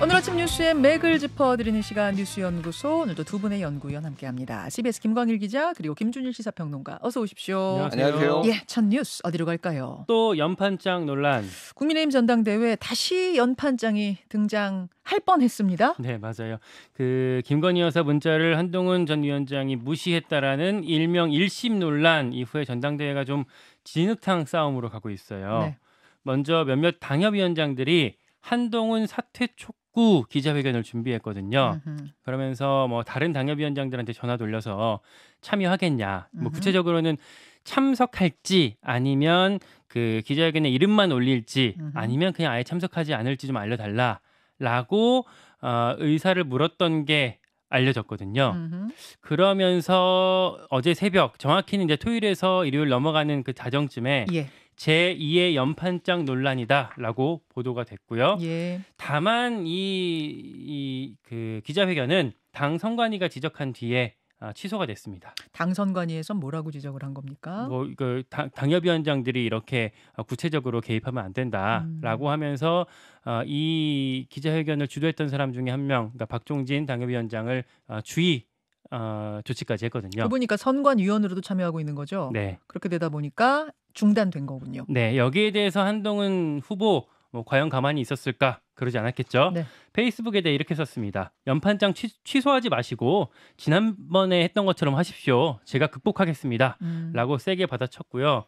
오늘 아침 뉴스의 맥을 짚어드리는 시간 뉴스연구소 오늘도 두 분의 연구위원 함께합니다. CBS 김광일 기자 그리고 김준일 시사평론가 어서 오십시오. 안녕하세요. 안녕하세요. 예, 첫 뉴스 어디로 갈까요? 또 연판장 논란. 국민의힘 전당대회 다시 연판장이 등장할 뻔했습니다. 네, 맞아요. 그 김건희 여사 문자를 한동훈 전 위원장이 무시했다라는 일명 일심 논란 이후에 전당대회가 좀 진흙탕 싸움으로 가고 있어요. 네. 먼저 몇몇 당협위원장들이 한동훈 사퇴 촉 직후 기자회견을 준비했거든요. 으흠. 그러면서 뭐 다른 당협위원장들한테 전화 돌려서 참여하겠냐. 으흠. 뭐 구체적으로는 참석할지 아니면 그 기자회견에 이름만 올릴지 으흠. 아니면 그냥 아예 참석하지 않을지 좀 알려달라라고 어, 의사를 물었던 게 알려졌거든요. 음흠. 그러면서 어제 새벽 정확히는 이제 토요일에서 일요일 넘어가는 그 자정쯤에 예. 제2의 연판장 논란이다라고 보도가 됐고요. 예. 다만 이이그 기자회견은 당 선관위가 지적한 뒤에 아, 취소가 됐습니다. 당선관위에서 뭐라고 지적을 한 겁니까? 뭐그 당협위원장들이 이렇게 어, 구체적으로 개입하면 안 된다라고 음. 하면서 어, 이 기자회견을 주도했던 사람 중에 한 명, 그러니까 박종진 당협위원장을 어, 주의 어, 조치까지 했거든요. 보니까 선관위원으로도 참여하고 있는 거죠. 네. 그렇게 되다 보니까 중단된 거군요. 네, 여기에 대해서 한동훈 후보 뭐 과연 가만히 있었을까? 그러지 않았겠죠. 네. 페이스북에 대해 네, 이렇게 썼습니다. 연판장 취, 소하지 마시고 지난번에 했던 것처럼 하십시오. 제가 극복하겠습니다. 음. 라고 세게 받아쳤고요.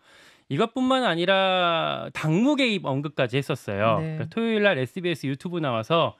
이것뿐만 아니라 당무 개입 언급까지 했었어요. 네. 그러니까 토요일 날 SBS 유튜브 나와서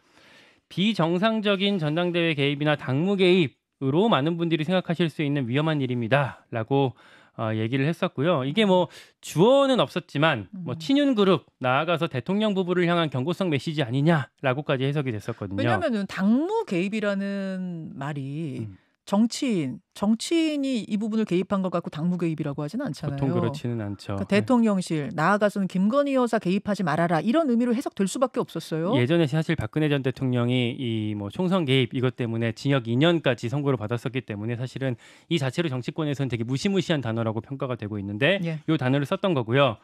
비정상적인 전당대회 개입이나 당무 개입 으로 많은 분들이 생각하실 수 있는 위험한 일입니다라고 어, 얘기를 했었고요. 이게 뭐 주어는 없었지만 뭐 음. 친윤 그룹 나아가서 대통령 부부를 향한 경고성 메시지 아니냐라고까지 해석이 됐었거든요. 왜냐하면 당무 개입이라는 말이 음. 정치인 정치인이 이 부분을 개입한 것같고 당무 개입이라고 하진 않잖아요. 보통 그렇지는 않죠. 그러니까 네. 대통령실 나아가서는 김건희 여사 개입하지 말아라 이런 의미로 해석될 수밖에 없었어요. 예전에 사실 박근혜 전 대통령이 이 뭐 총선 개입 이것 때문에 징역 2년까지 선고를 받았었기 때문에 사실은 이 자체로 정치권에서는 되게 무시무시한 단어라고 평가가 되고 있는데 예. 이 단어를 썼던 거고요.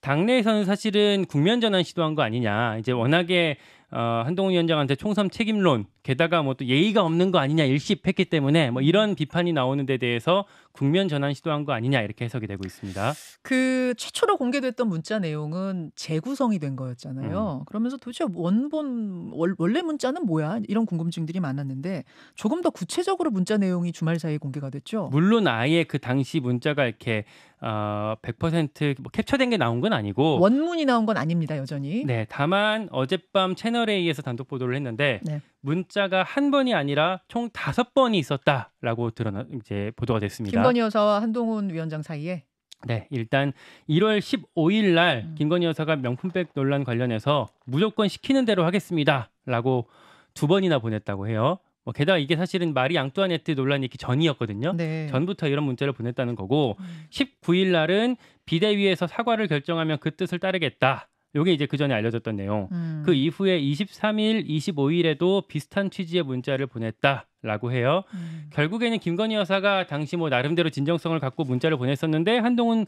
당내에서는 사실은 국면 전환 시도한 거 아니냐. 이제 워낙에 어, 한동훈 위원장한테 총선 책임론 게다가 뭐 또 예의가 없는 거 아니냐 일시했기 때문에 뭐 이런 비판이 나오는 데 대해서 국면 전환 시도한 거 아니냐 이렇게 해석이 되고 있습니다. 그 최초로 공개됐던 문자 내용은 재구성이 된 거였잖아요. 음. 그러면서 도대체 원본 원래 문자는 뭐야 이런 궁금증들이 많았는데 조금 더 구체적으로 문자 내용이 주말 사이에 공개가 됐죠. 물론 아예 그 당시 문자가 이렇게 어100%뭐 캡처된 게 나온 건 아니고 원문이 나온 건 아닙니다 여전히. 네, 다만 어젯밤 채널 A에서 단독 보도를 했는데. 네. 문자가 한 번이 아니라 총 다섯 번이 있었다라고 드러나 이제 보도가 됐습니다. 김건희 여사와 한동훈 위원장 사이에 네, 일단 1월 15일 날 음. 김건희 여사가 명품백 논란 관련해서 무조건 시키는 대로 하겠습니다라고 두 번이나 보냈다고 해요. 뭐 게다가 이게 사실은 마리 앙뚜아네트 논란이 있기 전이었거든요. 네. 전부터 이런 문자를 보냈다는 거고 음. 19일 날은 비대위에서 사과를 결정하면 그 뜻을 따르겠다. 요게 이제 그 전에 알려졌던 내용. 음. 그 이후에 23일, 25일에도 비슷한 취지의 문자를 보냈다라고 해요. 음. 결국에는 김건희 여사가 당시 뭐 나름대로 진정성을 갖고 문자를 보냈었는데 한동훈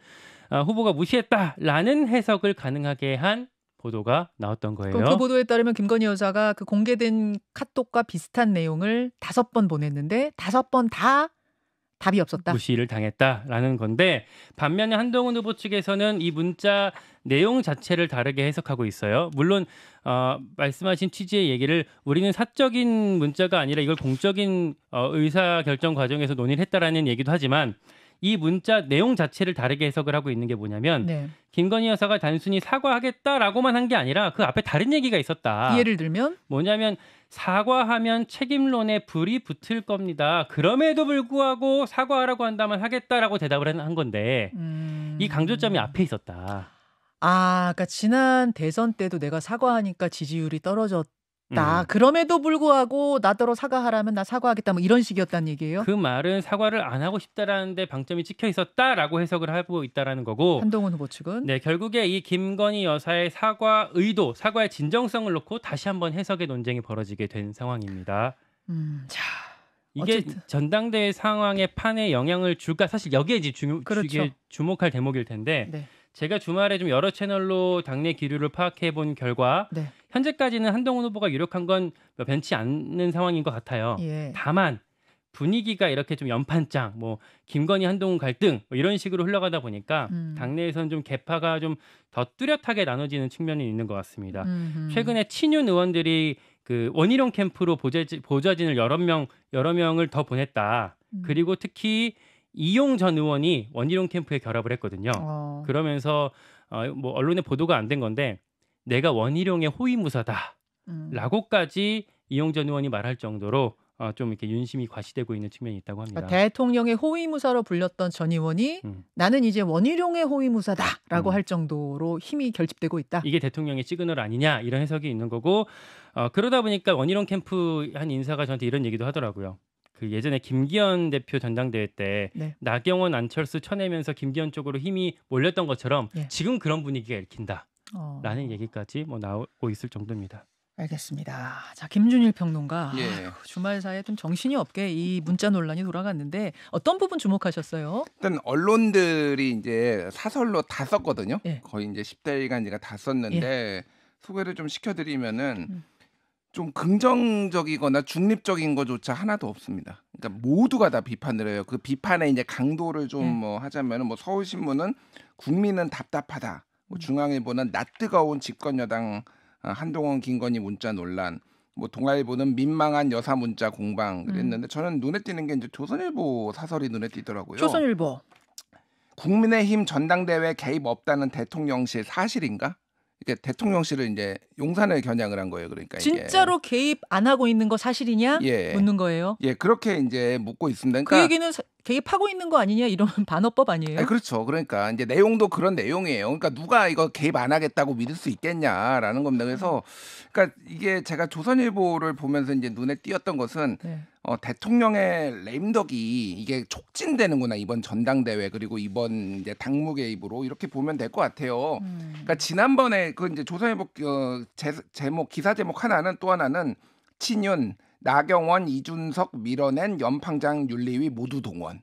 아, 후보가 무시했다라는 해석을 가능하게 한 보도가 나왔던 거예요. 그 보도에 따르면 김건희 여사가 그 공개된 카톡과 비슷한 내용을 다섯 번 보냈는데 다섯 번다 답이 없었다. 무시를 당했다라는 건데 반면에 한동훈 후보 측에서는 이 문자 내용 자체를 다르게 해석하고 있어요. 물론 어, 말씀하신 취지의 얘기를 우리는 사적인 문자가 아니라 이걸 공적인 어, 의사 결정 과정에서 논의를 했다라는 얘기도 하지만 이 문자 내용 자체를 다르게 해석을 하고 있는 게 뭐냐면 네. 김건희 여사가 단순히 사과하겠다라고만 한 게 아니라 그 앞에 다른 얘기가 있었다. 예를 들면 뭐냐면 사과하면 책임론에 불이 붙을 겁니다. 그럼에도 불구하고 사과하라고 한다면 하겠다라고 대답을 한 건데 음... 이 강조점이 앞에 있었다. 아, 그러니까 지난 대선 때도 내가 사과하니까 지지율이 떨어졌. 했 음. 그럼에도 불구하고 나더러 사과하라면 나 사과하겠다. 뭐 이런 식이었다는 얘기예요. 그 말은 사과를 안 하고 싶다라는데 방점이 찍혀 있었다라고 해석을 하고 있다라는 거고. 한동훈 후보 측은 네 결국에 이 김건희 여사의 사과 의도, 사과의 진정성을 놓고 다시 한번 해석의 논쟁이 벌어지게 된 상황입니다. 음, 자. 이게 어쨌든. 전당대회 상황의 판에 영향을 줄까 사실 여기에 이제 주, 그렇죠. 주목할 대목일 텐데 네. 제가 주말에 좀 여러 채널로 당내 기류를 파악해 본 결과 네. 현재까지는 한동훈 후보가 유력한 건 뭐 변치 않는 상황인 것 같아요. 예. 다만 분위기가 이렇게 좀 연판장, 뭐 김건희 한동훈 갈등 뭐 이런 식으로 흘러가다 보니까 음. 당내에서는 좀 개파가 좀 더 뚜렷하게 나눠지는 측면이 있는 것 같습니다. 음흠. 최근에 친윤 의원들이 그 원희룡 캠프로 보좌진, 보좌진을 여러 명 여러 명을 더 보냈다. 음. 그리고 특히 이용 전 의원이 원희룡 캠프에 결합을 했거든요. 어. 그러면서 어, 뭐 언론에 보도가 안 된 건데 내가 원희룡의 호위무사다라고까지 음. 이용 전 의원이 말할 정도로 어, 좀 이렇게 윤심이 과시되고 있는 측면이 있다고 합니다. 그러니까 대통령의 호위무사로 불렸던 전 의원이 음. 나는 이제 원희룡의 호위무사다라고 음. 할 정도로 힘이 결집되고 있다. 이게 대통령의 시그널 아니냐 이런 해석이 있는 거고 어, 그러다 보니까 원희룡 캠프 한 인사가 저한테 이런 얘기도 하더라고요. 그 예전에 김기현 대표 전당대회 때 네. 나경원 안철수 쳐내면서 김기현 쪽으로 힘이 몰렸던 것처럼 예. 지금 그런 분위기가 읽힌다. 라는 어. 얘기까지 뭐 나오고 있을 정도입니다. 알겠습니다. 자, 김준일 평론가. 예. 아유, 주말 사이에 좀 정신이 없게 이 문자 논란이 돌아갔는데 어떤 부분 주목하셨어요? 일단 언론들이 이제 사설로 다 썼거든요. 예. 거의 이제 1 0간 제가 다 썼는데 예. 소개를 좀 시켜드리면은 음. 좀 긍정적이거나 중립적인 것조차 하나도 없습니다. 그러니까 모두가 다 비판을 해요. 그 비판의 이제 강도를 좀뭐 네. 음. 하자면은 뭐 서울신문은 국민은 답답하다. 뭐 음. 중앙일보는 낯뜨거운 집권 여당 아, 한동원 김건희 문자 논란. 뭐 동아일보는 민망한 여사 문자 공방 음. 그랬는데 음. 저는 눈에 띄는 게 이제 조선일보 사설이 눈에 띄더라고요. 조선일보. 국민의힘 전당대회 개입 없다는 대통령실 사실인가? 이게 대통령실을 이제 용산에 겨냥을 한 거예요. 그러니까 진짜로 개입 안 하고 있는 거 사실이냐 예. 묻는 거예요. 예, 그렇게 이제 묻고 있습니다. 그 그러니까 그 얘기는 개입하고 있는 거 아니냐 이런 반어법 아니에요? 아니, 그렇죠. 그러니까 이제 내용도 그런 내용이에요. 그러니까 누가 이거 개입 안 하겠다고 믿을 수 있겠냐라는 겁니다. 그래서 그러니까 이게 제가 조선일보를 보면서 이제 눈에 띄었던 것은 네. 어, 대통령의 램덕이 이게 촉진되는구나 이번 전당대회 그리고 이번 이제 당무 개입으로 이렇게 보면 될 것 같아요. 음. 그러니까 지난번에 그 이제 조선일보 어, 제, 제목 기사 제목 하나는 또 하나는 친윤 나경원, 이준석 밀어낸 연방장 윤리위 모두 동원.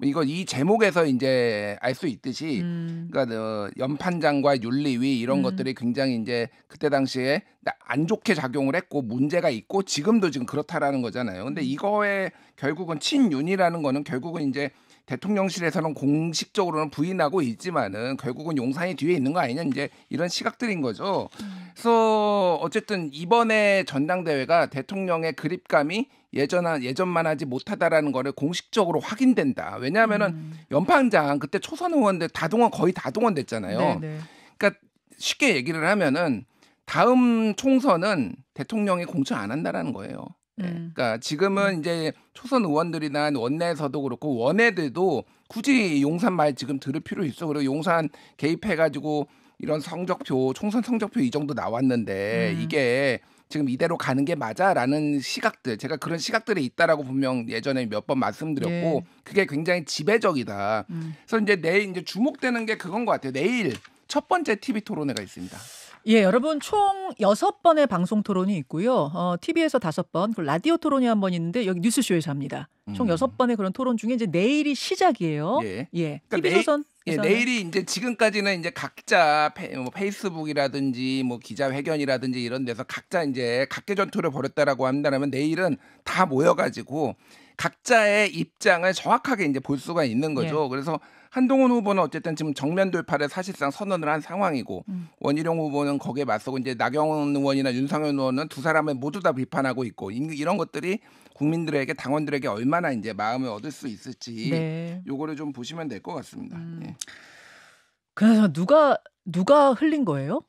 뭐 이거 이 제목에서 이제 알 수 있듯이 음. 그러니까 어, 연판장과 윤리위 이런 음. 것들이 굉장히 이제 그때 당시에 안 좋게 작용을 했고 문제가 있고 지금도 지금 그렇다라는 거잖아요. 근데 음. 이거에 결국은 친윤이라는 거는 결국은 이제 대통령실에서는 공식적으로는 부인하고 있지만은 결국은 용산이 뒤에 있는 거 아니냐 이제 이런 시각들인 거죠. 그래서 어쨌든 이번에 전당대회가 대통령의 그립감이 예전 예전만 하지 못하다라는 거를 공식적으로 확인된다. 왜냐하면은 음. 연판장 그때 초선 의원들 다동원 거의 다동원됐잖아요. 네네. 그러니까 쉽게 얘기를 하면은 다음 총선은 대통령이 공천 안 한다라는 거예요. 네. 음. 그러니까 지금은 음. 이제 초선 의원들이나 원내에서도 그렇고 원내들도 굳이 용산 말 지금 들을 필요 있어. 그리고 용산 개입해가지고 이런 성적표, 총선 성적표 이 정도 나왔는데 음. 이게 지금 이대로 가는 게 맞아라는 시각들 제가 그런 시각들이 있다라고 분명 예전에 몇 번 말씀드렸고 예. 그게 굉장히 지배적이다. 음. 그래서 이제 내일 이제 주목되는 게 그건 것 같아요. 내일 첫 번째 TV 토론회가 있습니다. 예, 여러분 총6 번의 방송 토론이 있고요. 어, TV에서 5 번, 그 라디오 토론이 한 번 있는데 여기 뉴스쇼에서 합니다. 총 음. 여섯 번의 그런 토론 중에 이제 내일이 시작이에요. 예. 예. 그러니까 TV 조선 예, 내일이 이제 지금까지는 이제 각자 페, 뭐 페이스북이라든지 뭐 기자회견이라든지 이런 데서 각자 이제 각계 전투를 벌였다라고 한다면 내일은 다 모여가지고 각자의 입장을 정확하게 이제 볼 수가 있는 거죠. 예. 그래서 한동훈 후보는 어쨌든 지금 정면 돌파를 사실상 선언을 한 상황이고 음. 원희룡 후보는 거기에 맞서고 이제 나경원 의원이나 윤상현 의원은 두 사람을 모두 다 비판하고 있고 이런 것들이 국민들에게 당원들에게 얼마나 이제 마음을 얻을 수 있을지 네. 요거를 좀 보시면 될 것 같습니다. 음. 예. 그래서 누가 누가 흘린 거예요?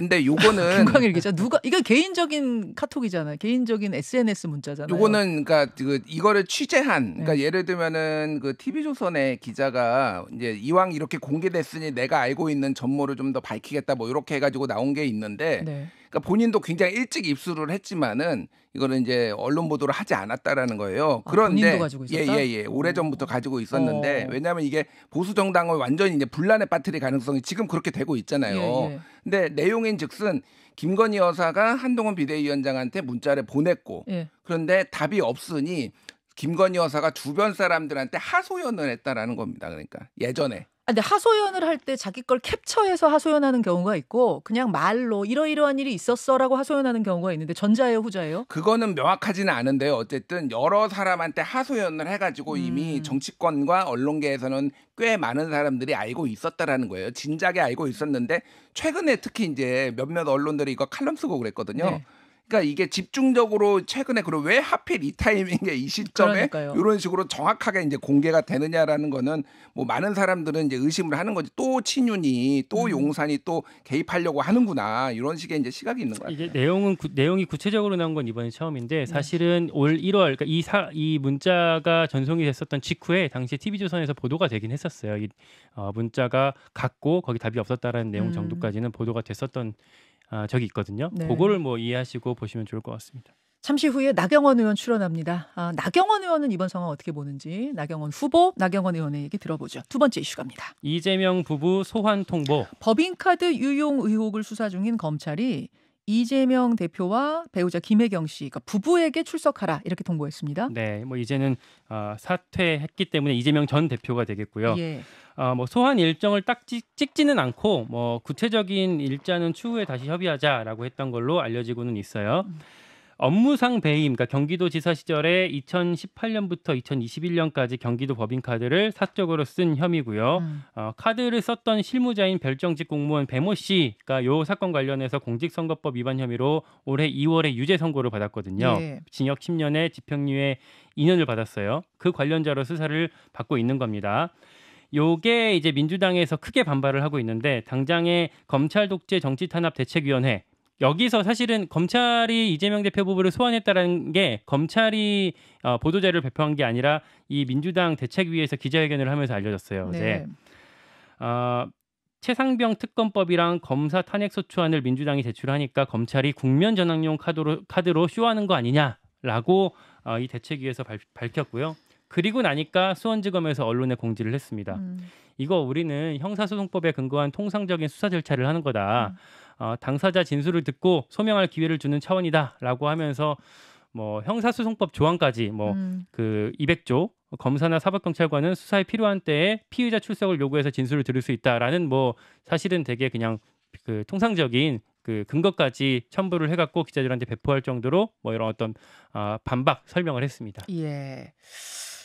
근데 요거는 김광일 기자 누가 이거 개인적인 카톡이잖아요. 개인적인 SNS 문자잖아요. 요거는 그러니까 그 이거를 취재한 네. 그러니까 네. 예를 들면은 그 TV 조선의 기자가 이제 이왕 이렇게 공개됐으니 내가 알고 있는 전모를 좀 더 밝히겠다 뭐 이렇게 해가지고 나온 게 있는데. 네. 그러니까 본인도 굉장히 일찍 입수를 했지만은 이거는 이제 언론 보도를 하지 않았다라는 거예요. 아, 그런데 예예예 예, 예. 오래 전부터 어. 가지고 있었는데 어. 왜냐하면 이게 보수 정당을 완전히 이제 분란에 빠뜨릴 가능성이 지금 그렇게 되고 있잖아요. 예, 예. 근데 내용인즉슨 김건희 여사가 한동훈 비대위원장한테 문자를 보냈고 예. 그런데 답이 없으니 김건희 여사가 주변 사람들한테 하소연을 했다라는 겁니다. 그러니까 예전에. 아, 근데 하소연을 할 때 자기 걸 캡처해서 하소연하는 경우가 있고 그냥 말로 이러이러한 일이 있었어라고 하소연하는 경우가 있는데 전자예요, 후자예요? 그거는 명확하지는 않은데요. 어쨌든 여러 사람한테 하소연을 해가지고 음. 이미 정치권과 언론계에서는 꽤 많은 사람들이 알고 있었다라는 거예요. 진작에 알고 있었는데 최근에 특히 이제 몇몇 언론들이 이거 칼럼 쓰고 그랬거든요. 네. 그러니까 이게 집중적으로 최근에 그리고 왜 하필 이 타이밍에 이 시점에 그러니까요. 이런 식으로 정확하게 이제 공개가 되느냐라는 거는 뭐 많은 사람들은 이제 의심을 하는 거지 또 친윤이 또 음. 용산이 또 개입하려고 하는구나 이런 식의 이제 시각이 있는 거예요. 이게 내용은 구, 내용이 구체적으로 나온 건 이번이 처음인데 네. 사실은 네. 올 1월 그러니까 이, 사, 이 문자가 전송이 됐었던 직후에 당시 TV조선에서 보도가 되긴 했었어요. 이 어, 문자가 갔고 거기 답이 없었다라는 내용 음. 정도까지는 보도가 됐었던 아, 적이 있거든요. 네. 그거를 뭐 이해하시고 보시면 좋을 것 같습니다. 잠시 후에 나경원 의원 출연합니다. 아, 나경원 의원은 이번 상황 어떻게 보는지 나경원 후보, 나경원 의원의 얘기 들어보죠. 두 번째 이슈갑니다. 이재명 부부 소환 통보. 법인카드 유용 의혹을 수사 중인 검찰이 이재명 대표와 배우자 김혜경 씨, 그러니까 부부에게 출석하라 이렇게 통보했습니다. 네, 뭐 이제는 어, 사퇴했기 때문에 이재명 전 대표가 되겠고요. 예. 어, 뭐 소환 일정을 딱 찍, 찍지는 않고 뭐 구체적인 일자는 추후에 다시 협의하자라고 했던 걸로 알려지고는 있어요. 음. 업무상 배임, 그러니까 경기도지사 시절에 2018년부터 2021년까지 경기도 법인카드를 사적으로 쓴 혐의고요. 음. 어, 카드를 썼던 실무자인 별정직 공무원 배모 씨가 요 사건 관련해서 공직선거법 위반 혐의로 올해 2월에 유죄 선고를 받았거든요. 네. 징역 10년에 집행유예 2년을 받았어요. 그 관련자로 수사를 받고 있는 겁니다. 요게 이제 민주당에서 크게 반발을 하고 있는데 당장에 검찰 독재 정치 탄압 대책위원회 여기서 사실은 검찰이 이재명 대표 부부를 소환했다라는 게 검찰이 어, 보도자를 발표한 게 아니라 이 민주당 대책위에서 기자회견을 하면서 알려졌어요. 네. 네. 어, 최상병 특검법이랑 검사 탄핵 소추안을 민주당이 제출하니까 검찰이 국면 전환용 카드로 카드로 쇼하는 거 아니냐라고 어, 이 대책위에서 발, 밝혔고요. 그리고 나니까 수원지검에서 언론에 공지를 했습니다. 음. 이거 우리는 형사소송법에 근거한 통상적인 수사 절차를 하는 거다. 음. 어, 당사자 진술을 듣고 소명할 기회를 주는 차원이다라고 하면서 뭐 형사소송법 조항까지 뭐그 음. 200조 그 검사나 사법경찰관은 수사에 필요한 때에 피의자 출석을 요구해서 진술을 들을 수 있다라는 뭐 사실은 되게 그냥 그 통상적인 그 근거까지 첨부를 해갖고 기자들한테 배포할 정도로 뭐 이런 어떤 아, 반박 설명을 했습니다. 예.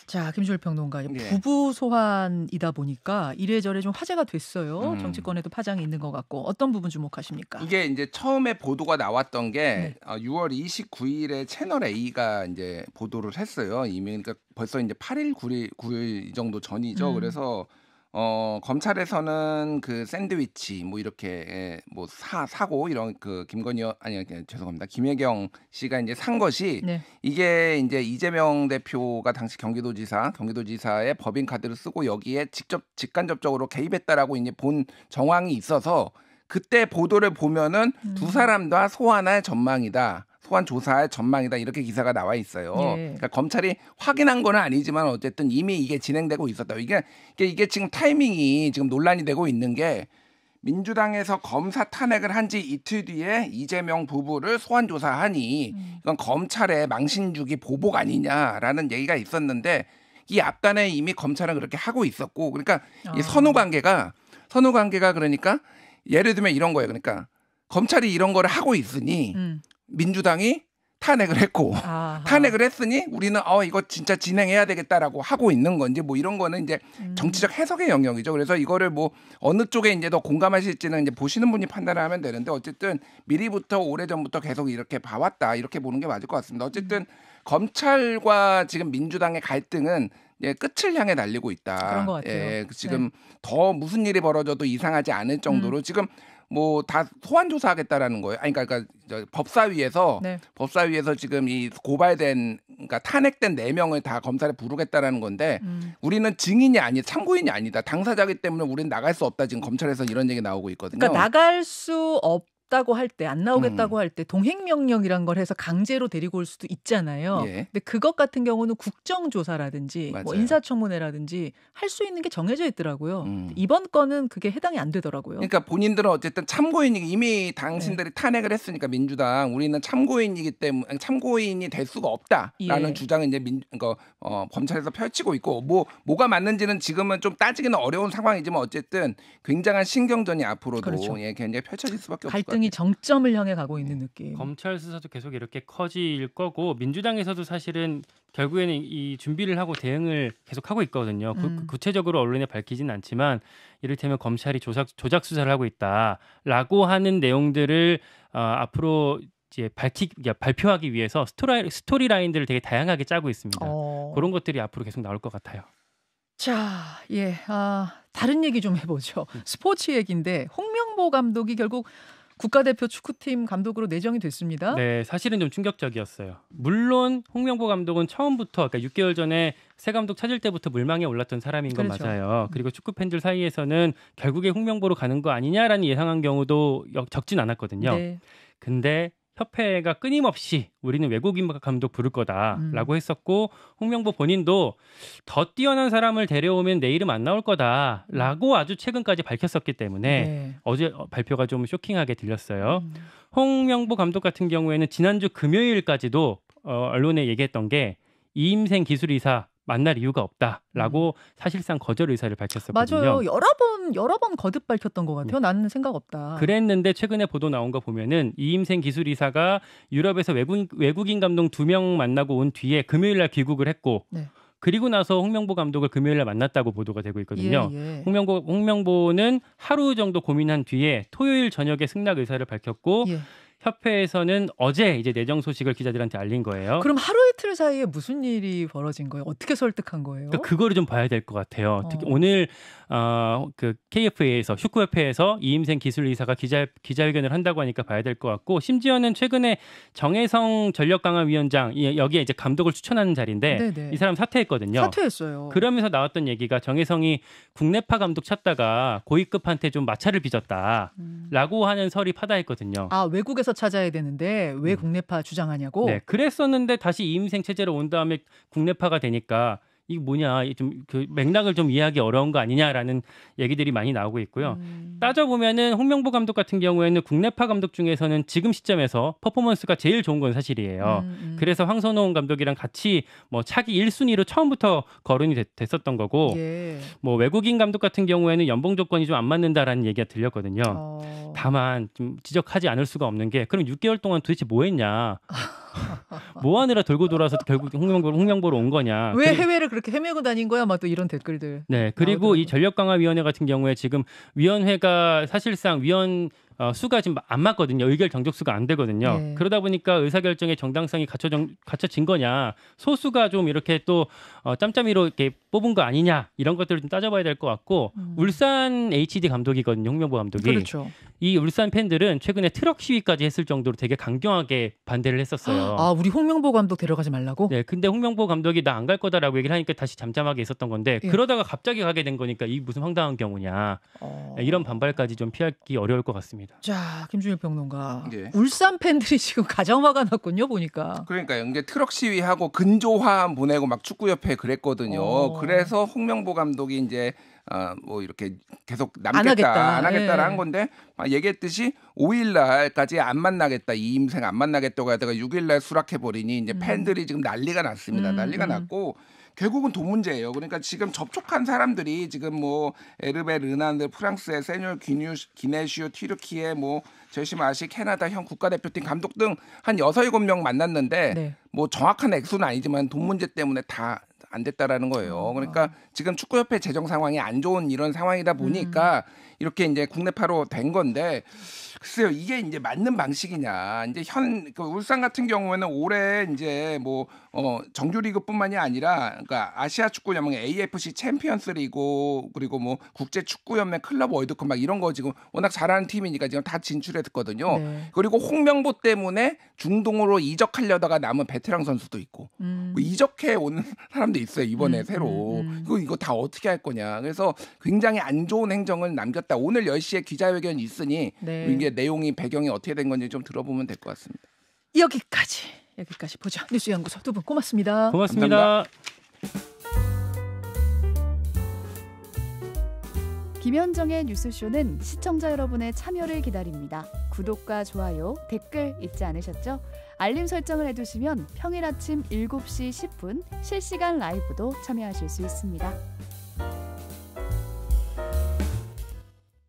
자, 김주일 평론가. 네. 부부 소환이다 보니까 이래저래 좀 화제가 됐어요. 음. 정치권에도 파장이 있는 것 같고 어떤 부분 주목하십니까? 이게 이제 처음에 보도가 나왔던 게 네. 6월 어, 29일에 채널 A가 이제 보도를 했어요. 이미 그러니까 벌써 이제 8일, 9일, 9일 이 정도 전이죠. 음. 그래서 어, 검찰에서는 그 샌드위치 뭐 이렇게 예, 뭐사 사고 이런 그 김건희 아니 죄송합니다 김혜경 씨가 이제 산 것이 네. 이게 이제 이재명 대표가 당시 경기도지사 경기도지사의 법인 카드를 쓰고 여기에 직접 직간접적으로 개입했다라고 이제 본 정황이 있어서 그때 보도를 보면은 음. 두 사람 다 소환할 전망이다. 소환 조사의 전망이다 이렇게 기사가 나와 있어요. 예. 그러니까 검찰이 확인한 건 아니지만 어쨌든 이미 이게 진행되고 있었다. 이게 이게 지금 타이밍이 지금 논란이 되고 있는 게 민주당에서 검사 탄핵을 한 지 이틀 뒤에 이재명 부부를 소환 조사하니 음. 이건 검찰의 망신 주기 보복 아니냐라는 얘기가 있었는데 이 앞단에 이미 검찰은 그렇게 하고 있었고 그러니까 이 아. 선후 관계가 선후 관계가 그러니까 예를 들면 이런 거예요. 그러니까 검찰이 이런 거를 하고 있으니 음. 민주당이 탄핵을 했고 아하. 탄핵을 했으니 우리는 어 이거 진짜 진행해야 되겠다라고 하고 있는 건지 뭐 이런 거는 이제 음. 정치적 해석의 영역이죠. 그래서 이거를 뭐 어느 쪽에 이제 더 공감하실지는 이제 보시는 분이 판단을 하면 되는데 어쨌든 미리부터 오래전부터 계속 이렇게 봐왔다 이렇게 보는 게 맞을 것 같습니다. 어쨌든 음. 검찰과 지금 민주당의 갈등은 예, 끝을 향해 날리고 있다. 그런 것 같아요. 예, 네. 지금 네. 더 무슨 일이 벌어져도 이상하지 않을 정도로 음. 지금 뭐다 소환 조사하겠다라는 거예요. 아니 그러니까, 그러니까 법사위에서 네. 법사위에서 지금 이 고발된 그러니까 탄핵된 네 명을 다 검찰에 부르겠다라는 건데 음. 우리는 증인이 아니 참고인이 아니다. 당사자기 때문에 우리는 나갈 수 없다. 지금 검찰에서 이런 얘기 나오고 있거든요. 그러니까 나갈 수 없. 없다고 할 때 안 나오겠다고 음. 할때 동행 명령이란 걸 해서 강제로 데리고 올 수도 있잖아요. 예. 근데 그것 같은 경우는 국정조사라든지 뭐 인사청문회라든지 할 수 있는 게 정해져 있더라고요. 음. 이번 건은 그게 해당이 안 되더라고요. 그러니까 본인들은 어쨌든 참고인이 이미 당신들이 네. 탄핵을 했으니까 민주당 우리는 참고인이기 때문에 참고인이 될 수가 없다라는 예. 주장을 이제 민, 그러니까 어, 검찰에서 펼치고 있고 뭐 뭐가 맞는지는 지금은 좀 따지기는 어려운 상황이지만 어쨌든 굉장한 신경전이 앞으로도 그렇죠. 예, 굉장히 펼쳐질 수밖에 없을 것 갈등이 정점을 향해 가고 있는 네. 느낌. 검찰 수사도 계속 이렇게 커질 거고 민주당에서도 사실은 결국에는 이 준비를 하고 대응을 계속 하고 있거든요. 음. 구, 구체적으로 언론에 밝히진 않지만 이를테면 검찰이 조작 조작 수사를 하고 있다라고 하는 내용들을 어, 앞으로 이제 밝히 그러니까 발표하기 위해서 스토리 스토리 라인들을 되게 다양하게 짜고 있습니다. 어. 그런 것들이 앞으로 계속 나올 것 같아요. 자, 예, 아, 다른 얘기 좀 해보죠. 음. 스포츠 얘기인데 홍명보 감독이 결국 국가대표 축구팀 감독으로 내정이 됐습니다. 네, 사실은 좀 충격적이었어요. 물론 홍명보 감독은 처음부터 그러니까 6개월 전에 새 감독 찾을 때부터 물망에 올랐던 사람인 건 그렇죠. 맞아요. 음. 그리고 축구 팬들 사이에서는 결국에 홍명보로 가는 거 아니냐라는 예상한 경우도 적진 않았거든요. 네. 근데 협회가 끊임없이 우리는 외국인 감독 부를 거다라고 음. 했었고 홍명보 본인도 더 뛰어난 사람을 데려오면 내 이름 안 나올 거다라고 음. 아주 최근까지 밝혔었기 때문에 네. 어제 어, 발표가 좀 쇼킹하게 들렸어요. 음. 홍명보 감독 같은 경우에는 지난주 금요일까지도 어, 언론에 얘기했던 게 이임생 기술이사 만날 이유가 없다라고 음. 사실상 거절 의사를 밝혔었거든요. 맞아요. 여러 번 여러 번 거듭 밝혔던 것 같아요. 네. 나는 생각 없다. 그랬는데 최근에 보도 나온 거 보면은 이임생 기술 이사가 유럽에서 외국 외국인 감독 두 명 만나고 온 뒤에 금요일 날 귀국을 했고 네. 그리고 나서 홍명보 감독을 금요일 날 만났다고 보도가 되고 있거든요. 예, 예. 홍명보 홍명보는 하루 정도 고민한 뒤에 토요일 저녁에 승낙 의사를 밝혔고 예. 협회에서는 어제 이제 내정 소식을 기자들한테 알린 거예요. 그럼 하루 이틀 사이에 무슨 일이 벌어진 거예요? 어떻게 설득한 거예요? 그러니까 그거를 좀 봐야 될 것 같아요. 특히 어. 오늘 어, 그 KFA에서 축크협회에서 이임생 기술이사가 기자 기자회견을 한다고 하니까 봐야 될 것 같고 심지어는 최근에 정혜성 전력강화위원장 여기에 이제 감독을 추천하는 자리인데 네네. 이 사람 사퇴했거든요. 사퇴했어요. 그러면서 나왔던 얘기가 정혜성이 국내파 감독 찾다가 고위급한테 좀 마찰을 빚었다라고 음. 하는 설이 파다했거든요. 아 외국에서 찾아야 되는데 왜 음. 국내파 주장하냐고. 네, 그랬었는데 다시 이임생 체제로 온 다음에 국내파가 되니까 이게 뭐냐 좀그 맥락을 좀 이해하기 어려운 거 아니냐라는 얘기들이 많이 나오고 있고요. 음. 따져 보면은 홍명보 감독 같은 경우에는 국내파 감독 중에서는 지금 시점에서 퍼포먼스가 제일 좋은 건 사실이에요. 음. 음. 그래서 황선홍 감독이랑 같이 뭐 차기 1순위로 처음부터 거론이 됐, 었던 거고 예. 뭐 외국인 감독 같은 경우에는 연봉 조건이 좀 안 맞는다라는 얘기가 들렸거든요. 어. 다만 좀 지적하지 않을 수가 없는 게 그럼 6개월 동안 도대체 뭐 했냐? 뭐 하느라 돌고 돌아서 결국 홍명보로 홍명보로 온 거냐? 왜 그리고, 해외를 그렇게 헤매고 다닌 거야? 막 또 이런 댓글들. 네, 그리고 나오더라고요. 이 전력 강화 위원회 같은 경우에 지금 위원회가 사실상 위원 어, 수가 지금 안 맞거든요. 의결 정적수가안 되거든요. 네. 그러다 보니까 의사결정의 정당성이 갖춰 갖춰진 거냐, 소수가 좀 이렇게 또 어, 짬짬이로 이렇게 뽑은 거 아니냐 이런 것들을 좀 따져봐야 될 것 같고 음. 울산 HD 감독이거든요, 홍명보 감독이. 그렇죠. 이 울산 팬들은 최근에 트럭 시위까지 했을 정도로 되게 강경하게 반대를 했었어요. 아, 아 우리 홍명보 감독 데려가지 말라고? 네, 근데 홍명보 감독이 나 안 갈 거다라고 얘기를 하니까 다시 잠잠하게 있었던 건데 예. 그러다가 갑자기 가게 된 거니까 이 무슨 황당한 경우냐 어... 네, 이런 반발까지 좀 피하기 어려울 것 같습니다. 있니다 자, 김준일 평론가. 예. 울산 팬들이 지금 가장 화가 났군요, 보니까. 그러니까요. 이게 트럭 시위하고 근조화한 보내고 막 축구협회 그랬거든요. 오. 어. 그래서 홍명보 감독이 이제 어뭐 이렇게 계속 남겠다 안 하겠다, 안 하겠다라는 예. 건데 막 얘기했듯이 5일날까지 안 만나겠다 이 임생 안 만나겠다고 하다가 6일날 수락해 버리니 이제 음. 팬들이 지금 난리가 났습니다. 음. 난리가 음. 났고 결국은 돈 문제예요. 그러니까 지금 접촉한 사람들이 지금 뭐 에르베, 르난드, 프랑스의 세뇨, 기뉴, 기네시오, 튀르키에뭐 제시 마시, 캐나다 형 국가대표팀 감독 등 한 여섯 일곱 명 만났는데 네. 뭐 정확한 액수는 아니지만 돈 문제 때문에 다안 됐다라는 거예요. 아. 그러니까 지금 축구협회 재정 상황이 안 좋은 이런 상황이다 음. 보니까 음. 이렇게 이제 국내파로 된 건데 글쎄요 이게 이제 맞는 방식이냐 이제 현 그 울산 같은 경우에는 올해 이제 뭐 어, 정규리그뿐만이 아니라 그러니까 아시아 축구 연맹 AFC 챔피언스리그 그리고 뭐 국제 축구 연맹 클럽 월드컵 막 이런 거 지금 워낙 잘하는 팀이니까 지금 다 진출했거든요. 네. 그리고 홍명보 때문에 중동으로 이적하려다가 남은 베테랑 선수도 있고 음. 뭐 이적해 오는 사람 사람도 있어요 이번에 음, 새로 음, 음. 그 이거 다 어떻게 할 거냐 그래서 굉장히 안 좋은 행정을 남겼다 오늘 10시에 기자회견이 있으니 네. 이게 내용이 배경이 어떻게 된 건지 좀 들어보면 될 것 같습니다 여기까지 여기까지 보죠 뉴스연구소 두 분 고맙습니다 고맙습니다 김현정의 뉴스쇼는 시청자 여러분의 참여를 기다립니다 구독과 좋아요 댓글 잊지 않으셨죠? 알림 설정을 해두시면 평일 아침 7시 10분 실시간 라이브도 참여하실 수 있습니다.